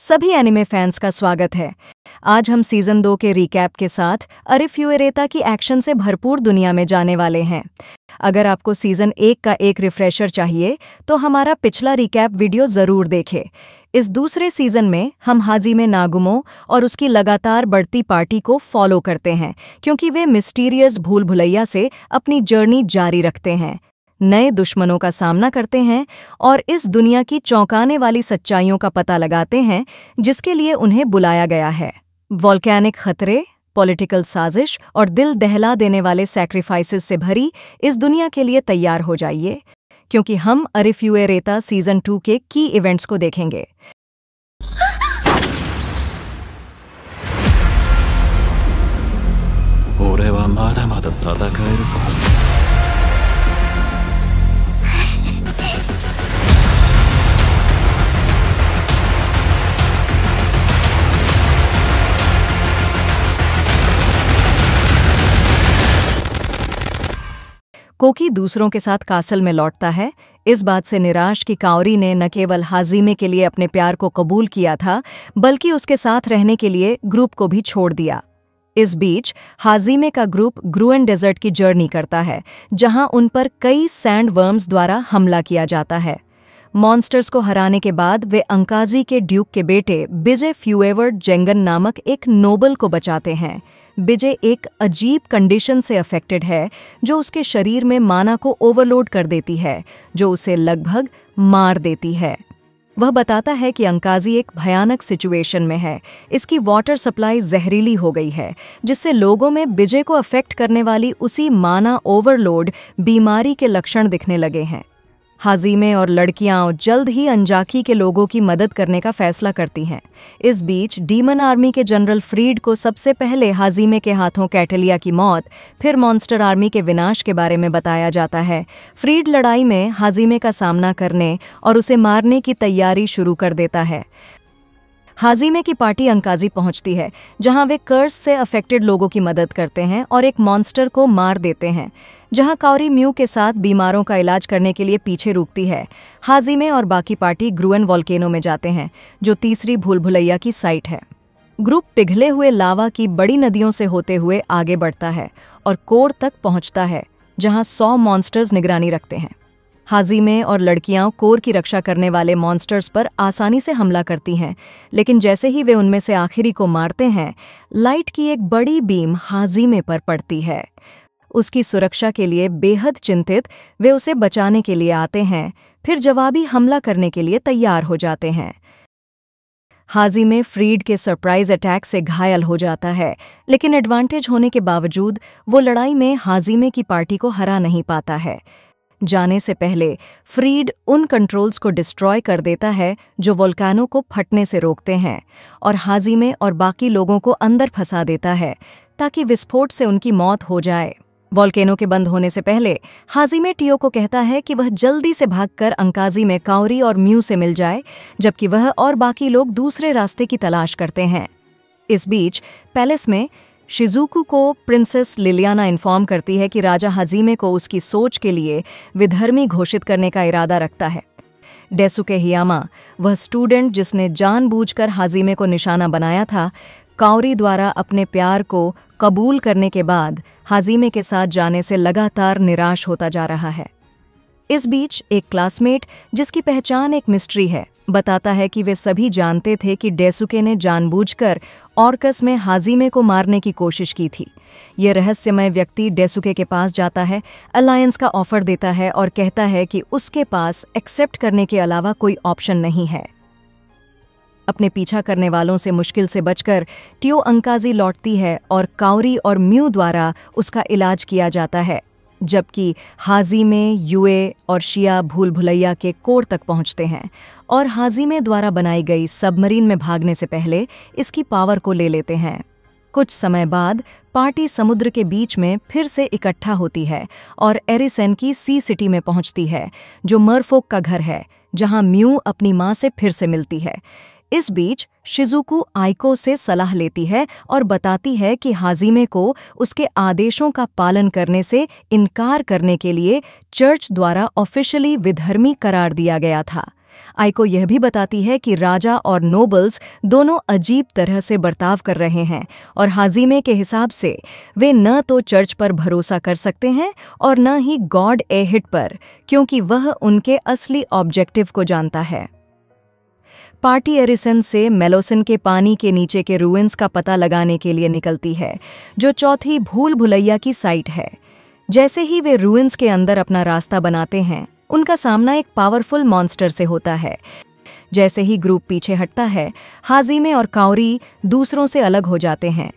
सभी anime fans का स्वागत है आज हम सीजन दो के रिकैप के साथ अरिफ यूरेता की एक्शन से भरपूर दुनिया में जाने वाले हैं अगर आपको सीजन एक का एक रिफ्रेशर चाहिए तो हमारा पिछला रिकैप वीडियो जरूर देखें इस दूसरे सीजन में हम हाजी में नागुमो और उसकी लगातार बढ़ती पार्टी को फॉलो करते हैं क्योंकि वे मिस्टीरियस भूल भुलैया से अपनी जर्नी जारी रखते हैं नए दुश्मनों का सामना करते हैं और इस दुनिया की चौंकाने वाली सच्चाइयों का पता लगाते हैं जिसके लिए उन्हें बुलाया गया है वॉल्कैनिक खतरे पॉलिटिकल साजिश और दिल दहला देने वाले सैक्रिफाइसेस से भरी इस दुनिया के लिए तैयार हो जाइए क्योंकि हम अरिफ यूए रेता सीजन टू के की इवेंट्स को देखेंगे 올해와 마다마다 바다가에서 कोकी दूसरों के साथ कासल में लौटता है इस बात से निराश कि कावरी ने न केवल हाजिमे के लिए अपने प्यार को कबूल किया था बल्कि उसके साथ रहने के लिए ग्रुप को भी छोड़ दिया इस बीच हाजिमे का ग्रुप ग्रुएन डेजर्ट की जर्नी करता है जहां उन पर कई सैंड वर्म्स द्वारा हमला किया जाता है मॉन्स्टर्स को हराने के बाद वे अंकाजी के ड्यूक के बेटे बिजे फ्यूएवर्ड जेंगन नामक एक नोबल को बचाते हैं बिजे एक अजीब कंडीशन से अफेक्टेड है जो उसके शरीर में माना को ओवरलोड कर देती है जो उसे लगभग मार देती है वह बताता है कि अंकाजी एक भयानक सिचुएशन में है इसकी वाटर सप्लाई जहरीली हो गई है जिससे लोगों में बिजे को अफेक्ट करने वाली उसी माना ओवरलोड बीमारी के लक्षण दिखने लगे हैं हाज़ीमे और लड़कियां जल्द ही अंजाकी के लोगों की मदद करने का फैसला करती हैं इस बीच डीमन आर्मी के जनरल फ्रीड को सबसे पहले हाजीमे के हाथों कैटलिया की मौत फिर मॉन्स्टर आर्मी के विनाश के बारे में बताया जाता है फ्रीड लड़ाई में हाजीमे का सामना करने और उसे मारने की तैयारी शुरू कर देता है हाजिमे की पार्टी अंकाजी पहुंचती है जहां वे कर्ज से अफेक्टेड लोगों की मदद करते हैं और एक मॉन्स्टर को मार देते हैं जहां काउरी म्यू के साथ बीमारों का इलाज करने के लिए पीछे रुकती है हाजिमे और बाकी पार्टी ग्रुएन वॉल्केनो में जाते हैं जो तीसरी भूल भुलैया की साइट है ग्रुप पिघले हुए लावा की बड़ी नदियों से होते हुए आगे बढ़ता है और कोर तक पहुंचता है जहां सौ मॉन्स्टर्स निगरानी रखते हैं हाजिमे और लड़कियां कोर की रक्षा करने वाले मॉन्स्टर्स पर आसानी से हमला करती हैं लेकिन जैसे ही वे उनमें से आखिरी को मारते हैं लाइट की एक बड़ी बीम हाजिमे पर पड़ती है उसकी सुरक्षा के लिए बेहद चिंतित वे उसे बचाने के लिए आते हैं फिर जवाबी हमला करने के लिए तैयार हो जाते हैं हाजी में फ्रीड के सरप्राइज अटैक से घायल हो जाता है लेकिन एडवांटेज होने के बावजूद वो लड़ाई में हाजीमे की पार्टी को हरा नहीं पाता है जाने से पहले फ्रीड उन कंट्रोल्स को डिस्ट्रॉय कर देता है जो वोल्कानो को फटने से रोकते हैं और हाजिमे और बाकी लोगों को अंदर फंसा देता है ताकि विस्फोट से उनकी मौत हो जाए वॉल्केनो के बंद होने से पहले हाजिमे टियो को कहता है कि वह जल्दी से भागकर अंकाजी में काउरी और म्यू से मिल जाए जबकि वह और बाकी लोग दूसरे रास्ते की तलाश करते हैं इस बीच पैलेस में शिजुकू को प्रिंसेस लिलियाना इन्फॉर्म करती है कि राजा हजीमे को उसकी सोच के लिए विधर्मी घोषित करने का इरादा रखता है डेसुके हियामा वह स्टूडेंट जिसने जानबूझकर हाजिमे को निशाना बनाया था काउरी द्वारा अपने प्यार को कबूल करने के बाद हाजिमे के साथ जाने से लगातार निराश होता जा रहा है इस बीच एक क्लासमेट जिसकी पहचान एक मिस्ट्री है बताता है कि वे सभी जानते थे कि डेसुके ने जानबूझकर ऑर्कस में हाजिमे को मारने की कोशिश की थी यह रहस्यमय व्यक्ति डेसुके के पास जाता है अलायंस का ऑफर देता है और कहता है कि उसके पास एक्सेप्ट करने के अलावा कोई ऑप्शन नहीं है अपने पीछा करने वालों से मुश्किल से बचकर टियो अंकाजी लौटती है और काउरी और म्यू द्वारा उसका इलाज किया जाता है जबकि हाजी में यूए और शिया भूल भुलैया के कोर तक पहुंचते हैं और हाजी में द्वारा बनाई गई सबमरीन में भागने से पहले इसकी पावर को ले लेते हैं कुछ समय बाद पार्टी समुद्र के बीच में फिर से इकट्ठा होती है और एरिसन की सी सिटी में पहुंचती है जो मरफोक का घर है जहां म्यू अपनी माँ से फिर से मिलती है इस बीच शिजुकू आइको से सलाह लेती है और बताती है कि हाजिमे को उसके आदेशों का पालन करने से इनकार करने के लिए चर्च द्वारा ऑफिशियली विधर्मी करार दिया गया था आइको यह भी बताती है कि राजा और नोबल्स दोनों अजीब तरह से बर्ताव कर रहे हैं और हाजिमे के हिसाब से वे न तो चर्च पर भरोसा कर सकते हैं और न ही गॉड ए हिट पर क्योंकि वह उनके असली ऑब्जेक्टिव को जानता है पार्टी एरिसन से मेलोसन के पानी के नीचे के रूइंस का पता लगाने के लिए निकलती है जो चौथी भूल भुलैया की साइट है जैसे ही वे रूइंस के अंदर अपना रास्ता बनाते हैं उनका सामना एक पावरफुल मॉन्स्टर से होता है जैसे ही ग्रुप पीछे हटता है हाजिमे और काउरी दूसरों से अलग हो जाते हैं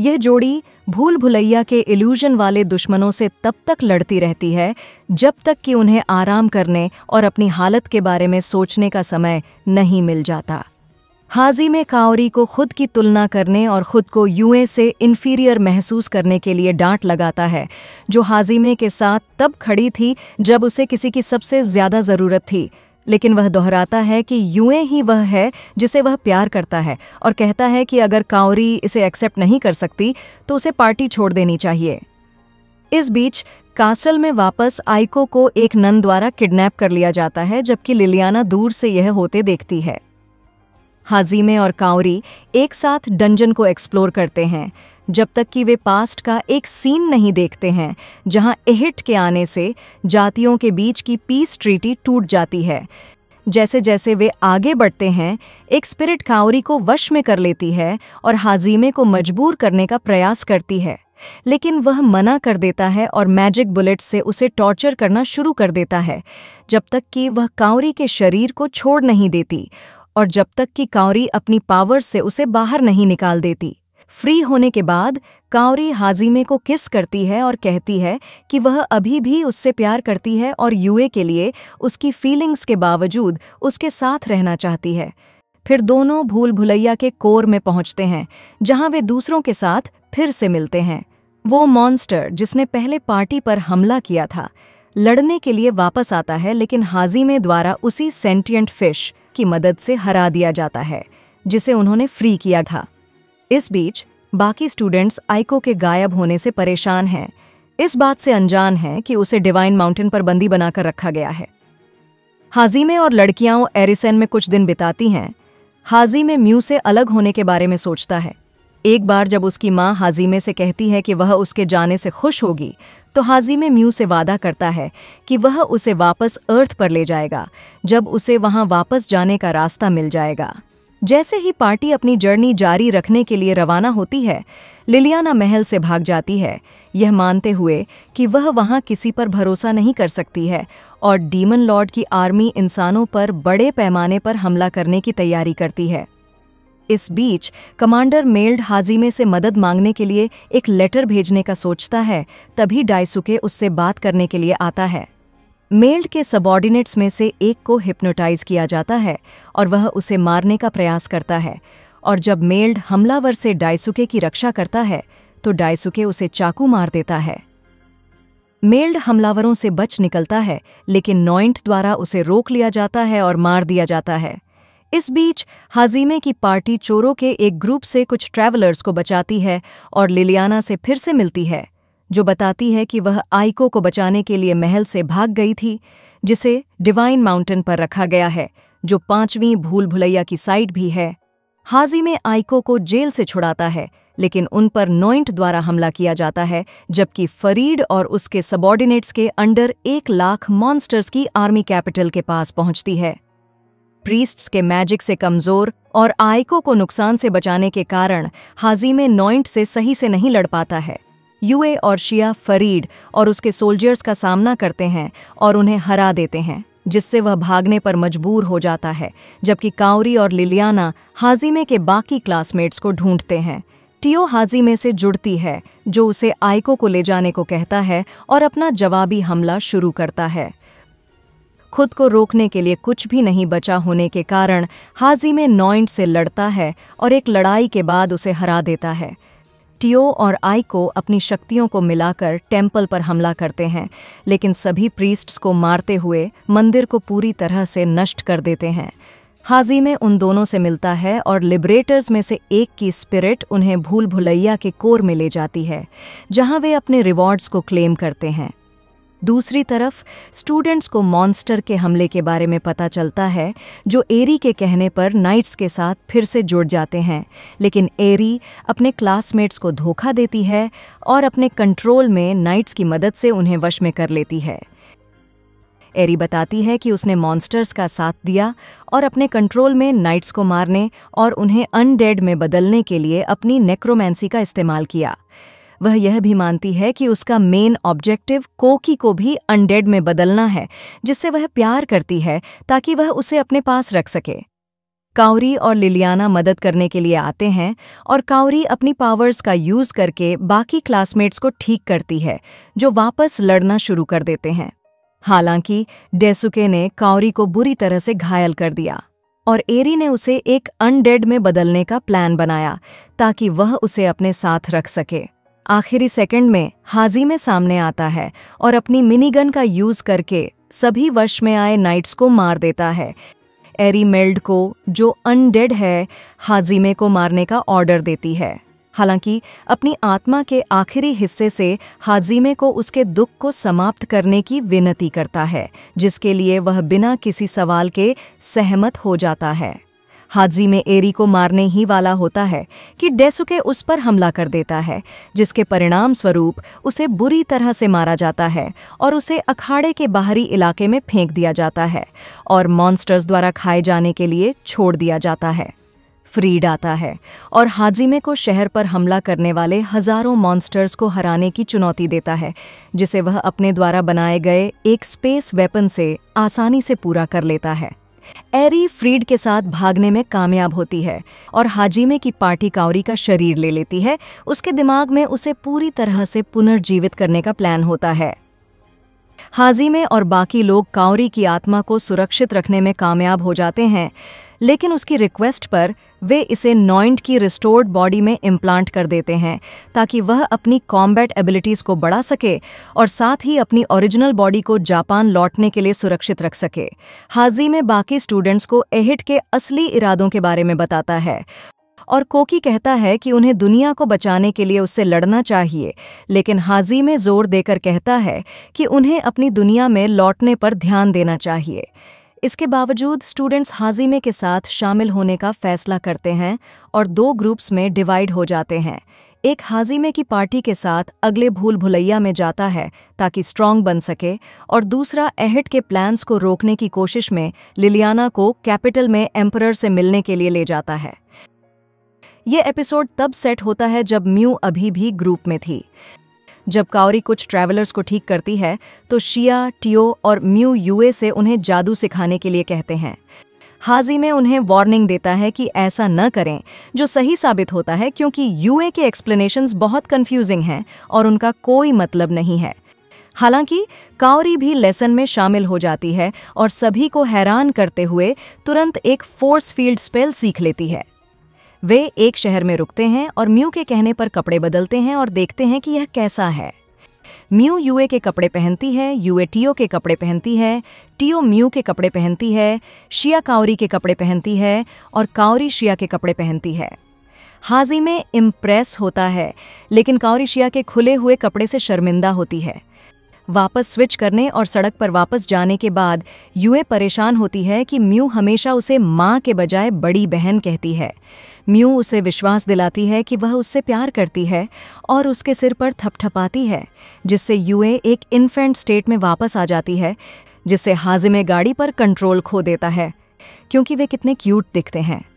यह जोड़ी भूल भुलैया के इल्यूजन वाले दुश्मनों से तब तक लड़ती रहती है जब तक कि उन्हें आराम करने और अपनी हालत के बारे में सोचने का समय नहीं मिल जाता हाजी में कावरी को खुद की तुलना करने और खुद को यूए से इन्फीरियर महसूस करने के लिए डांट लगाता है जो हाजीमे के साथ तब खड़ी थी जब उसे किसी की सबसे ज़्यादा ज़रूरत थी लेकिन वह दोहराता है कि यूए ही वह है जिसे वह प्यार करता है और कहता है कि अगर कांवरी इसे एक्सेप्ट नहीं कर सकती तो उसे पार्टी छोड़ देनी चाहिए इस बीच कासल में वापस आइको को एक नन द्वारा किडनैप कर लिया जाता है जबकि लिलियाना दूर से यह होते देखती है हाजिमे और काउरी एक साथ डंजन को एक्सप्लोर करते हैं जब तक कि वे पास्ट का एक सीन नहीं देखते हैं जहां एहिट के आने से जातियों के बीच की पीस ट्रीटी टूट जाती है जैसे जैसे वे आगे बढ़ते हैं एक स्पिरिट काउरी को वश में कर लेती है और हाजिमे को मजबूर करने का प्रयास करती है लेकिन वह मना कर देता है और मैजिक बुलेट से उसे टॉर्चर करना शुरू कर देता है जब तक कि वह काउरी के शरीर को छोड़ नहीं देती और जब तक कि कांवरी अपनी पावर से उसे बाहर नहीं निकाल देती फ्री होने के बाद कांवरी हाजिमे को किस करती है और कहती है कि वह अभी भी उससे प्यार करती है और यूए के लिए उसकी फीलिंग्स के बावजूद उसके साथ रहना चाहती है फिर दोनों भूल भुलैया के कोर में पहुंचते हैं जहां वे दूसरों के साथ फिर से मिलते हैं वो मॉन्स्टर जिसने पहले पार्टी पर हमला किया था लड़ने के लिए वापस आता है लेकिन हाजिमे द्वारा उसी सेंटियंट फिश की मदद से हरा दिया जाता है जिसे उन्होंने फ्री किया था इस बीच बाकी स्टूडेंट्स आइको के गायब होने से परेशान हैं इस बात से अनजान है कि उसे डिवाइन माउंटेन पर बंदी बनाकर रखा गया है हाजीमे और लड़कियां एरिसन में कुछ दिन बिताती हैं हाजी में म्यू से अलग होने के बारे में सोचता है एक बार जब उसकी माँ हाज़ीमे से कहती है कि वह उसके जाने से खुश होगी तो हाजिमे म्यू से वादा करता है कि वह उसे वापस अर्थ पर ले जाएगा जब उसे वहाँ वापस जाने का रास्ता मिल जाएगा जैसे ही पार्टी अपनी जर्नी जारी रखने के लिए रवाना होती है लिलियाना महल से भाग जाती है यह मानते हुए कि वह वहाँ किसी पर भरोसा नहीं कर सकती है और डीमन लॉर्ड की आर्मी इंसानों पर बड़े पैमाने पर हमला करने की तैयारी करती है इस बीच कमांडर मेल्ड हाजिमे से मदद मांगने के लिए एक लेटर भेजने का सोचता है तभी डायसुके उससे बात करने के लिए आता है मेल्ड के सबॉर्डिनेट्स में से एक को हिप्नोटाइज किया जाता है और वह उसे मारने का प्रयास करता है और जब मेल्ड हमलावर से डायसुके की रक्षा करता है तो डायसुके उसे चाकू मार देता है मेल्ड हमलावरों से बच निकलता है लेकिन नॉइंट द्वारा उसे रोक लिया जाता है और मार दिया जाता है इस बीच हाज़ीमे की पार्टी चोरों के एक ग्रुप से कुछ ट्रैवलर्स को बचाती है और लिलियाना से फिर से मिलती है जो बताती है कि वह आइको को बचाने के लिए महल से भाग गई थी जिसे डिवाइन माउंटेन पर रखा गया है जो पांचवीं भूल भुलैया की साइट भी है हाजी में आइको को जेल से छुड़ाता है लेकिन उन पर नोइंट द्वारा हमला किया जाता है जबकि फरीड और उसके सबॉर्डिनेट्स के अंडर एक लाख मॉन्स्टर्स की आर्मी कैपिटल के पास पहुंचती है प्रीस्ट्स के मैजिक से कमज़ोर और आयको को नुकसान से बचाने के कारण हाजी में नॉइंट से सही से नहीं लड़ पाता है यूए और शिया फरीड और उसके सोल्जर्स का सामना करते हैं और उन्हें हरा देते हैं जिससे वह भागने पर मजबूर हो जाता है जबकि काउरी और लिलियाना हाजिमे के बाकी क्लासमेट्स को ढूंढते हैं टियो हाजिमे से जुड़ती है जो उसे आयको को ले जाने को कहता है और अपना जवाबी हमला शुरू करता है खुद को रोकने के लिए कुछ भी नहीं बचा होने के कारण हाजी में नॉइंट से लड़ता है और एक लड़ाई के बाद उसे हरा देता है टियो और आई को अपनी शक्तियों को मिलाकर टेम्पल पर हमला करते हैं लेकिन सभी प्रीस्ट्स को मारते हुए मंदिर को पूरी तरह से नष्ट कर देते हैं हाजी में उन दोनों से मिलता है और लिबरेटर्स में से एक की स्पिरिट उन्हें भूल भुलैया के कोर में ले जाती है जहां वे अपने रिवॉर्ड्स को क्लेम करते हैं दूसरी तरफ स्टूडेंट्स को मॉन्स्टर के हमले के बारे में पता चलता है जो एरी के कहने पर नाइट्स के साथ फिर से जुड़ जाते हैं लेकिन एरी अपने क्लासमेट्स को धोखा देती है और अपने कंट्रोल में नाइट्स की मदद से उन्हें वश में कर लेती है एरी बताती है कि उसने मॉन्स्टर्स का साथ दिया और अपने कंट्रोल में नाइट्स को मारने और उन्हें अनडेड में बदलने के लिए अपनी नेक्रोमैंसी का इस्तेमाल किया वह यह भी मानती है कि उसका मेन ऑब्जेक्टिव कोकी को भी अनडेड में बदलना है जिससे वह प्यार करती है ताकि वह उसे अपने पास रख सके काउरी और लिलियाना मदद करने के लिए आते हैं और काउरी अपनी पावर्स का यूज़ करके बाकी क्लासमेट्स को ठीक करती है जो वापस लड़ना शुरू कर देते हैं हालांकि डेसुके ने काउरी को बुरी तरह से घायल कर दिया और एरी ने उसे एक अनडेड में बदलने का प्लान बनाया ताकि वह उसे अपने साथ रख सके आखिरी सेकंड में हाजी में सामने आता है और अपनी मिनीगन का यूज करके सभी वश में आए नाइट्स को मार देता है एरी मेल्ड को जो अनडेड है हाजिमे को मारने का ऑर्डर देती है हालांकि अपनी आत्मा के आखिरी हिस्से से हाजिमे को उसके दुख को समाप्त करने की विनती करता है जिसके लिए वह बिना किसी सवाल के सहमत हो जाता है हाजी में एरी को मारने ही वाला होता है कि डेसुके उस पर हमला कर देता है जिसके परिणाम स्वरूप उसे बुरी तरह से मारा जाता है और उसे अखाड़े के बाहरी इलाके में फेंक दिया जाता है और मॉन्स्टर्स द्वारा खाए जाने के लिए छोड़ दिया जाता है फ्रीड आता है और हाजिमे को शहर पर हमला करने वाले हजारों मॉन्स्टर्स को हराने की चुनौती देता है जिसे वह अपने द्वारा बनाए गए एक स्पेस वेपन से आसानी से पूरा कर लेता है एरी फ्रीड के साथ भागने में कामयाब होती है और हाजीमे की पार्टी काउरी का शरीर ले लेती है उसके दिमाग में उसे पूरी तरह से पुनर्जीवित करने का प्लान होता है हाजीमे और बाकी लोग काउरी की आत्मा को सुरक्षित रखने में कामयाब हो जाते हैं लेकिन उसकी रिक्वेस्ट पर वे इसे नॉइंट की रिस्टोर्ड बॉडी में इम्प्लांट कर देते हैं ताकि वह अपनी कॉम्बैट एबिलिटीज़ को बढ़ा सके और साथ ही अपनी ओरिजिनल बॉडी को जापान लौटने के लिए सुरक्षित रख सके हाजी में बाकी स्टूडेंट्स को एहिट के असली इरादों के बारे में बताता है और कोकी कहता है कि उन्हें दुनिया को बचाने के लिए उससे लड़ना चाहिए लेकिन हाजी में जोर देकर कहता है कि उन्हें अपनी दुनिया में लौटने पर ध्यान देना चाहिए इसके बावजूद स्टूडेंट्स हाजिमे के साथ शामिल होने का फैसला करते हैं और दो ग्रुप्स में डिवाइड हो जाते हैं एक हाजिमे की पार्टी के साथ अगले भूल भुलैया में जाता है ताकि स्ट्रांग बन सके और दूसरा एहट के प्लान्स को रोकने की कोशिश में लिलियाना को कैपिटल में एम्परर से मिलने के लिए ले जाता है ये एपिसोड तब सेट होता है जब म्यू अभी भी ग्रुप में थी जब काओरी कुछ ट्रैवलर्स को ठीक करती है तो शिया टियो और म्यू यूए से उन्हें जादू सिखाने के लिए कहते हैं हाजी में उन्हें वार्निंग देता है कि ऐसा न करें जो सही साबित होता है क्योंकि यूए के एक्सप्लेनेशंस बहुत कंफ्यूजिंग हैं और उनका कोई मतलब नहीं है हालांकि काओरी भी लेसन में शामिल हो जाती है और सभी को हैरान करते हुए तुरंत एक फोर्स फील्ड स्पेल सीख लेती है वे एक शहर में रुकते हैं और म्यू के कहने पर कपड़े बदलते हैं और देखते हैं कि यह कैसा है म्यू यूए के कपड़े पहनती है यूए टीओ के कपड़े पहनती है टीओ म्यू के कपड़े पहनती है शिया काउरी के कपड़े पहनती है और काउरी शिया के कपड़े पहनती है हाजी में इम्प्रेस होता है लेकिन काउरी शिया के खुले हुए कपड़े से शर्मिंदा होती है वापस स्विच करने और सड़क पर वापस जाने के बाद यूए परेशान होती है कि म्यू हमेशा उसे माँ के बजाय बड़ी बहन कहती है म्यू उसे विश्वास दिलाती है कि वह उससे प्यार करती है और उसके सिर पर थपथपाती है जिससे यूए एक इन्फेंट स्टेट में वापस आ जाती है जिससे हाजिमे गाड़ी पर कंट्रोल खो देता है क्योंकि वे कितने क्यूट दिखते हैं